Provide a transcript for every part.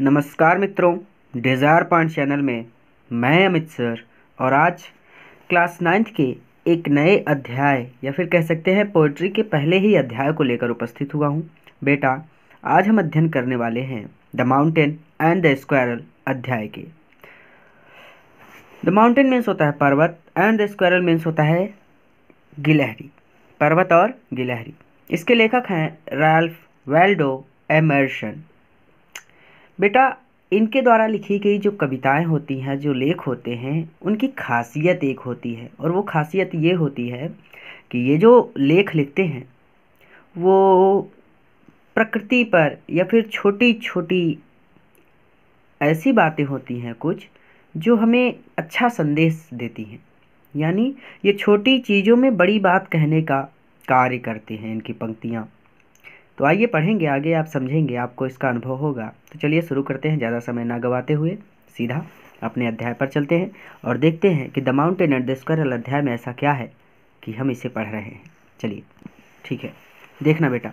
नमस्कार मित्रों desire point channel में मैं अमित सर और आज क्लास नाइन्थ के एक नए अध्याय या फिर कह सकते हैं पोइट्री के पहले ही अध्याय को लेकर उपस्थित हुआ हूँ बेटा आज हम अध्ययन करने वाले हैं the mountain and the squirrel अध्याय के द माउंटेन मीन्स होता है पर्वत एंड द स्क्वायरल मीन्स होता है गिलहरी पर्वत और गिलहरी इसके लेखक हैं रैल्फ वेल्डो एमर्शन बेटा इनके द्वारा लिखी गई जो कविताएं होती हैं जो लेख होते हैं उनकी खासियत एक होती है और वो खासियत ये होती है कि ये जो लेख लिखते हैं वो प्रकृति पर या फिर छोटी छोटी ऐसी बातें होती हैं कुछ जो हमें अच्छा संदेश देती हैं यानी ये छोटी चीज़ों में बड़ी बात कहने का कार्य करते हैं इनकी पंक्तियाँ तो आइए पढ़ेंगे आगे आप समझेंगे आपको इसका अनुभव होगा तो चलिए शुरू करते हैं ज़्यादा समय ना गवाते हुए सीधा अपने अध्याय पर चलते हैं और देखते हैं कि द माउंटेन एंड द अध्याय में ऐसा क्या है कि हम इसे पढ़ रहे हैं चलिए ठीक है देखना बेटा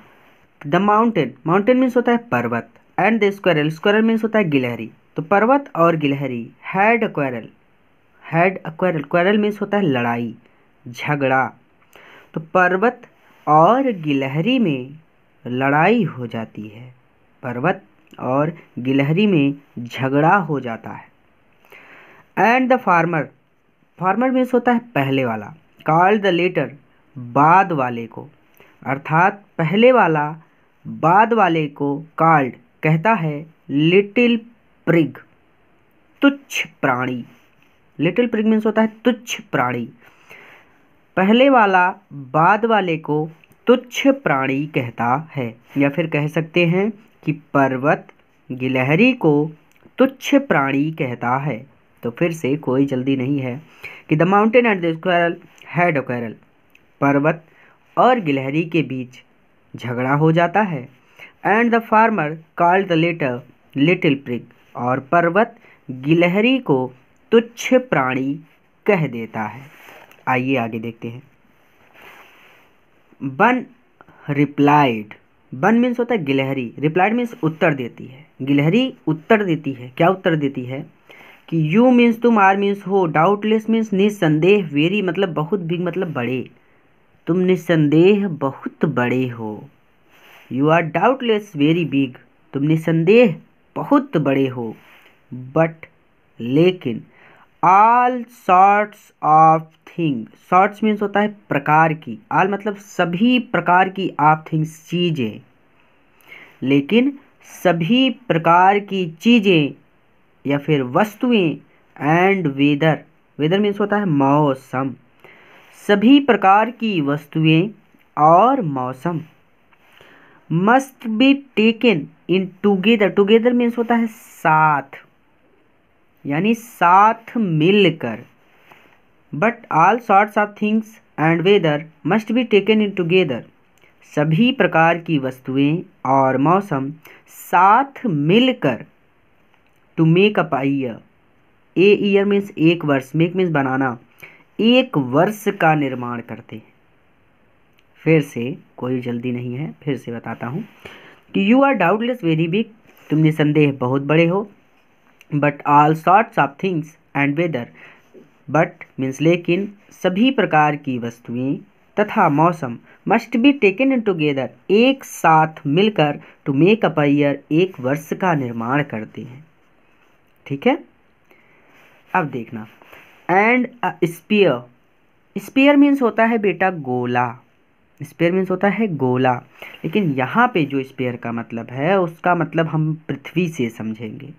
द माउंटेन माउंटेन मीन्स होता है पर्वत and the squirrel squirrel means होता है गिलहरी तो पर्वत और गिलहरी had a quarrel had a quarrel quarrel means होता है लड़ाई झगड़ा तो पर्वत और गिलहरी में लड़ाई हो जाती है पर्वत और गिलहरी में झगड़ा हो जाता है and the farmer farmer means होता है पहले वाला कॉल द लेटर बाद वाले को अर्थात पहले वाला बाद वाले को कॉल्ड कहता है लिटिल प्रिग तुच्छ प्राणी लिटिल प्रिग मीन्स होता है तुच्छ प्राणी पहले वाला बाद वाले को तुच्छ प्राणी कहता है या फिर कह सकते हैं कि पर्वत गिलहरी को तुच्छ प्राणी कहता है तो फिर से कोई जल्दी नहीं है कि द माउंटेन एंड दरल है हैड पर्वत और गिलहरी के बीच झगड़ा हो जाता है and the farmer called the latter little prig और पर्वत गिलहरी को तुच्छ प्राणी कह देता है आइए आगे देखते हैं बन रिप्लाइड बन मीन्स होता है गिलहरी रिप्लाइड मीन्स उत्तर देती है गिलहरी उत्तर देती है क्या उत्तर देती है कि यू मीन्स तुम आर मीन्स हो डाउटलेस मीन्स निस्संदेह वेरी मतलब बहुत बिग मतलब बड़े तुम निस्संदेह बहुत बड़े हो you are doubtless very big तुम निस्संदेह बहुत बड़े हो बट लेकिन all sorts of thing sorts means होता है प्रकार की आल मतलब सभी प्रकार की ऑफ थिंग्स चीज़ें लेकिन सभी प्रकार की चीज़ें या फिर वस्तुएं एंड वेदर वेदर मीन्स होता है मौसम सभी प्रकार की वस्तुएं और मौसम must be taken in together together means होता है साथ यानी साथ मिलकर but all sorts of things and weather must be taken in together सभी प्रकार की वस्तुएं और मौसम साथ मिलकर to make up year a year means एक वर्ष मेक मीन्स बनाना एक वर्ष का निर्माण करते हैं फिर से कोई जल्दी नहीं है फिर से बताता हूँ कि you are doubtless very big तुमने संदेह बहुत बड़े हो but all sorts of things and weather but means लेकिन सभी प्रकार की वस्तुएं तथा मौसम must be taken in together एक साथ मिलकर टू मेक अप अयर एक वर्ष का निर्माण करते हैं ठीक है अब देखना एंड स्पीयर स्पीयर मीन्स होता है बेटा गोला स्पेयर मीन्स होता है गोला लेकिन यहाँ पे जो स्पेयर का मतलब है उसका मतलब हम पृथ्वी से समझेंगे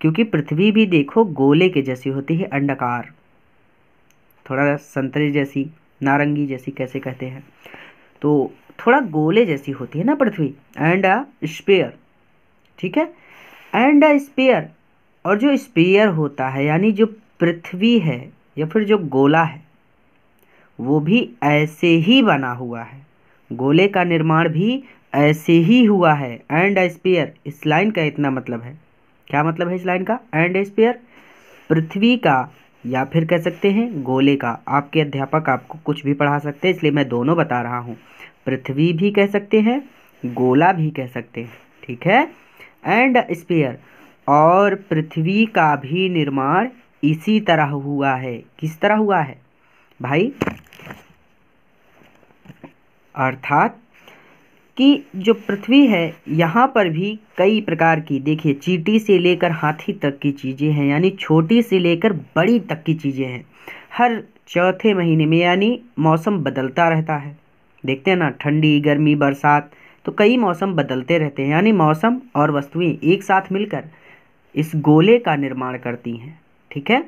क्योंकि पृथ्वी भी देखो गोले के जैसी होती है अंडाकार थोड़ा संतरे जैसी नारंगी जैसी कैसे कहते हैं तो थोड़ा गोले जैसी होती है ना पृथ्वी एंड अ स्पेयर ठीक है एंड अ स्पेयर और जो स्पेयर होता है यानी जो पृथ्वी है या फिर जो गोला है वो भी ऐसे ही बना हुआ है गोले का निर्माण भी ऐसे ही हुआ है एंड अ स्पेयर इस लाइन का इतना मतलब है क्या मतलब है इस लाइन का एंड स्पेयर पृथ्वी का या फिर कह सकते हैं गोले का आपके अध्यापक आपको कुछ भी पढ़ा सकते हैं इसलिए मैं दोनों बता रहा हूँ पृथ्वी भी कह सकते हैं गोला भी कह सकते हैं ठीक है एंड स्पेयर और पृथ्वी का भी निर्माण इसी तरह हुआ है किस तरह हुआ है भाई अर्थात कि जो पृथ्वी है यहाँ पर भी कई प्रकार की देखिए चीटी से लेकर हाथी तक की चीज़ें हैं यानी छोटी से लेकर बड़ी तक की चीज़ें हैं हर चौथे महीने में यानी मौसम बदलता रहता है देखते हैं ना ठंडी गर्मी बरसात तो कई मौसम बदलते रहते हैं यानी मौसम और वस्तुएं एक साथ मिलकर इस गोले का निर्माण करती हैं ठीक है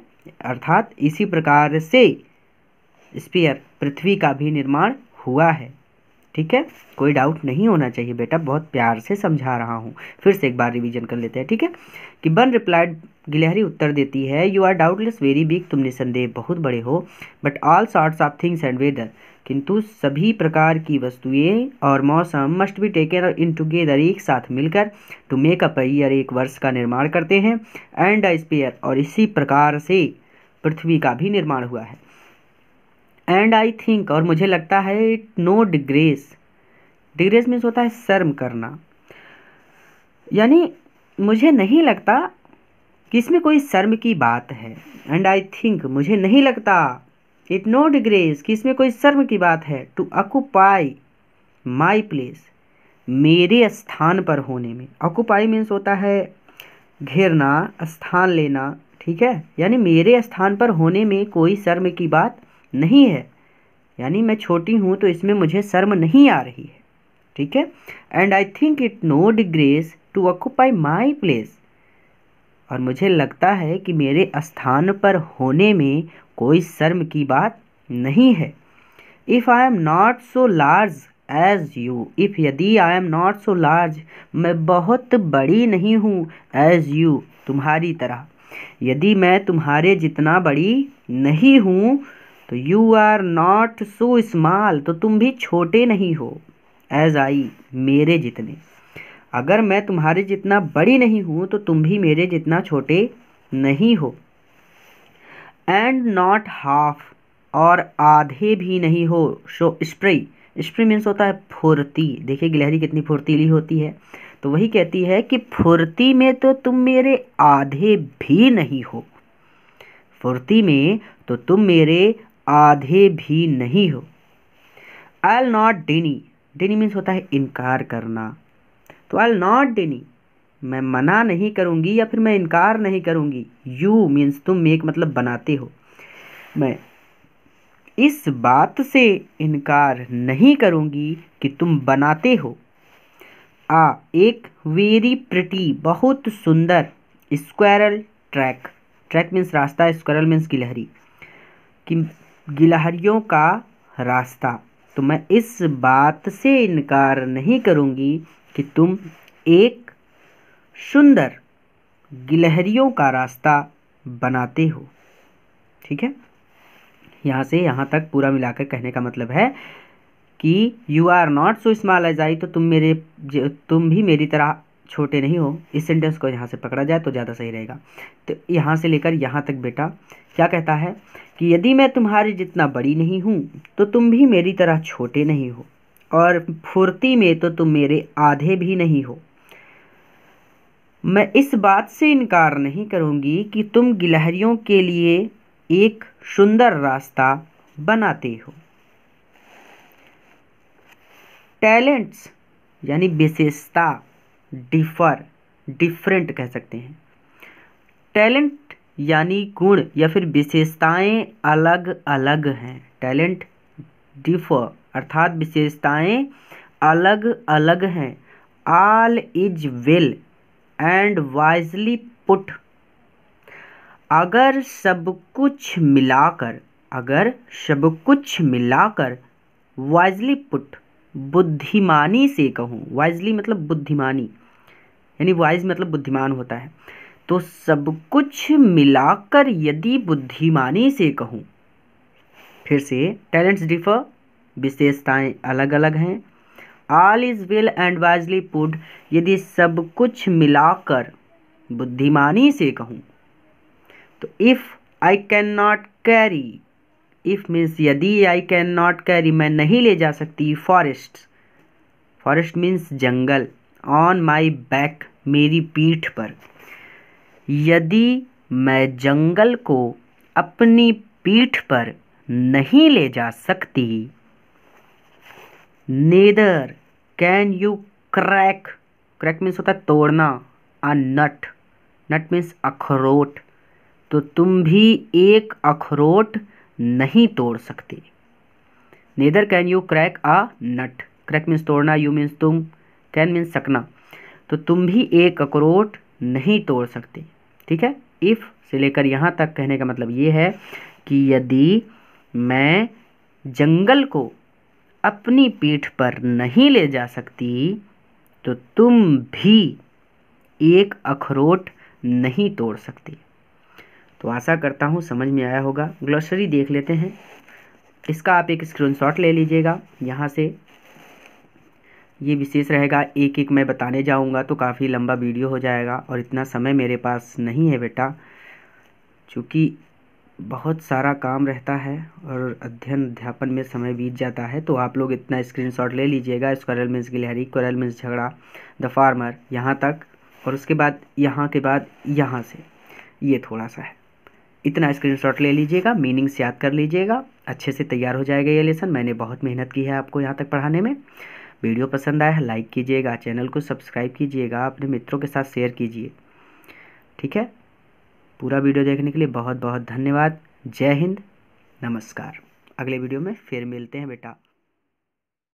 अर्थात इसी प्रकार से स्पीयर पृथ्वी का भी निर्माण हुआ है ठीक है कोई डाउट नहीं होना चाहिए बेटा बहुत प्यार से समझा रहा हूँ फिर से एक बार रिवीजन कर लेते हैं ठीक है कि बन रिप्लाइड गिलहरी उत्तर देती है you are doubtless very big तुम निसंदेह बहुत बड़े हो but all sorts of things and weather किंतु सभी प्रकार की वस्तुएं और मौसम must be taken in together एक साथ मिलकर टू मेक अप ईयर एक वर्ष का निर्माण करते हैं एंड अ स्पेयर और इसी प्रकार से पृथ्वी का भी निर्माण हुआ है एंड आई थिंक और मुझे लगता है it no disgrace disgrace means होता है शर्म करना यानी मुझे नहीं लगता कि इसमें कोई शर्म की बात है एंड आई थिंक मुझे नहीं लगता इट नो डिग्रेस कि इसमें कोई शर्म की बात है टू अकुपाई माई प्लेस मेरे स्थान पर होने में अकुपाई मीन्स होता है घेरना स्थान लेना ठीक है यानी मेरे स्थान पर होने में कोई शर्म की बात नहीं है यानी मैं छोटी हूँ तो इसमें मुझे शर्म नहीं आ रही है ठीक है and I think it no disgrace to occupy my place और मुझे लगता है कि मेरे स्थान पर होने में कोई शर्म की बात नहीं है if I am not so large as you if यदि I am not so large मैं बहुत बड़ी नहीं हूँ एज यू तुम्हारी तरह यदि मैं तुम्हारे जितना बड़ी नहीं हूँ तो you are not so small तो तुम भी छोटे नहीं हो एज आई मेरे जितने अगर मैं तुम्हारे जितना बड़ी नहीं हूँ तो तुम भी मेरे जितना छोटे नहीं हो एंड नॉट हाफ और आधे भी नहीं हो शो स्प्रे स्प्रे मीन्स होता है फुर्ती देखिए गिलहरी कितनी फुर्तीली होती है तो वही कहती है कि फुर्ती में तो तुम मेरे आधे भी नहीं हो फुर्ती में तो तुम मेरे आधे भी नहीं हो I'll not deny deny means होता है इनकार करना तो आई एल नॉट डेनी मैं मना नहीं करूँगी या फिर मैं इनकार नहीं करूँगी यू मीन्स तुम मेक मतलब बनाते हो मैं इस बात से इनकार नहीं करूँगी कि तुम बनाते हो आ एक वेरी प्रिटी बहुत सुंदर स्क्वायरल ट्रैक ट्रैक मीन्स रास्ता स्क्वायरल मीन्स गिलहरी कि गिलहरियों का रास्ता तो मैं इस बात से इनकार नहीं करूँगी कि तुम एक सुंदर गिलहरियों का रास्ता बनाते हो ठीक है यहाँ से यहाँ तक पूरा मिलाकर कहने का मतलब है कि you are not so small as I तो तुम मेरे तुम भी मेरी तरह छोटे नहीं हो इस सेंटेंस को यहाँ से पकड़ा जाए तो ज़्यादा सही रहेगा तो यहाँ से लेकर यहाँ तक बेटा क्या कहता है कि यदि मैं तुम्हारे जितना बड़ी नहीं हूँ तो तुम भी मेरी तरह छोटे नहीं हो और फुर्ती में तो तुम मेरे आधे भी नहीं हो मैं इस बात से इनकार नहीं करूँगी कि तुम गिलहरियों के लिए एक सुंदर रास्ता बनाते हो टैलेंट्स यानी विशेषता डिफर डिफरेंट कह सकते हैं टैलेंट यानी गुण या फिर विशेषताएं अलग अलग हैं टैलेंट डिफर अर्थात विशेषताएं अलग अलग हैं all is well and wisely put अगर सब कुछ मिलाकर अगर सब कुछ मिलाकर वाइजली पुट बुद्धिमानी से कहूँ वाइजली मतलब बुद्धिमानी यानी वाइज मतलब बुद्धिमान होता है तो सब कुछ मिलाकर यदि बुद्धिमानी से कहूँ फिर से टैलेंट्स डिफर विशेषताएं अलग अलग हैं all is well and wisely put यदि सब कुछ मिलाकर बुद्धिमानी से कहूँ तो if I can not carry if means यदि आई कैन नॉट कैरी मैं नहीं ले जा सकती फॉरेस्ट फॉरेस्ट मीन्स जंगल ऑन माई बैक मेरी पीठ पर यदि मैं जंगल को अपनी पीठ पर नहीं ले जा सकती neither can you crack crack means होता है तोड़ना अ नट नट मीन्स अखरोट तो तुम भी एक अखरोट नहीं तोड़ सकते neither can you crack a nut crack means तोड़ना यू मीन्स तुम कैन मीन सकना तो तुम भी एक अखरोट नहीं तोड़ सकते ठीक है इफ़ से लेकर यहाँ तक कहने का मतलब ये है कि यदि मैं जंगल को अपनी पीठ पर नहीं ले जा सकती तो तुम भी एक अखरोट नहीं तोड़ सकती तो आशा करता हूँ समझ में आया होगा ग्लोसरी देख लेते हैं इसका आप एक स्क्रीनशॉट ले लीजिएगा यहाँ से ये विशेष रहेगा एक एक मैं बताने जाऊँगा तो काफ़ी लंबा वीडियो हो जाएगा और इतना समय मेरे पास नहीं है बेटा चूँकि बहुत सारा काम रहता है और अध्ययन अध्यापन में समय बीत जाता है तो आप लोग इतना स्क्रीनशॉट ले लीजिएगा स्क्वायरल मीन्स गिलहरी क्वायरल मीन्स झगड़ा द फार्मर यहाँ तक और उसके बाद यहाँ के बाद यहाँ से ये थोड़ा सा है इतना स्क्रीनशॉट ले लीजिएगा मीनिंग्स याद कर लीजिएगा अच्छे से तैयार हो जाएगा ये लेसन मैंने बहुत मेहनत की है आपको यहाँ तक पढ़ाने में वीडियो पसंद आया है लाइक कीजिएगा चैनल को सब्सक्राइब कीजिएगा अपने मित्रों के साथ शेयर कीजिए ठीक है पूरा वीडियो देखने के लिए बहुत बहुत धन्यवाद जय हिंद नमस्कार अगले वीडियो में फिर मिलते हैं बेटा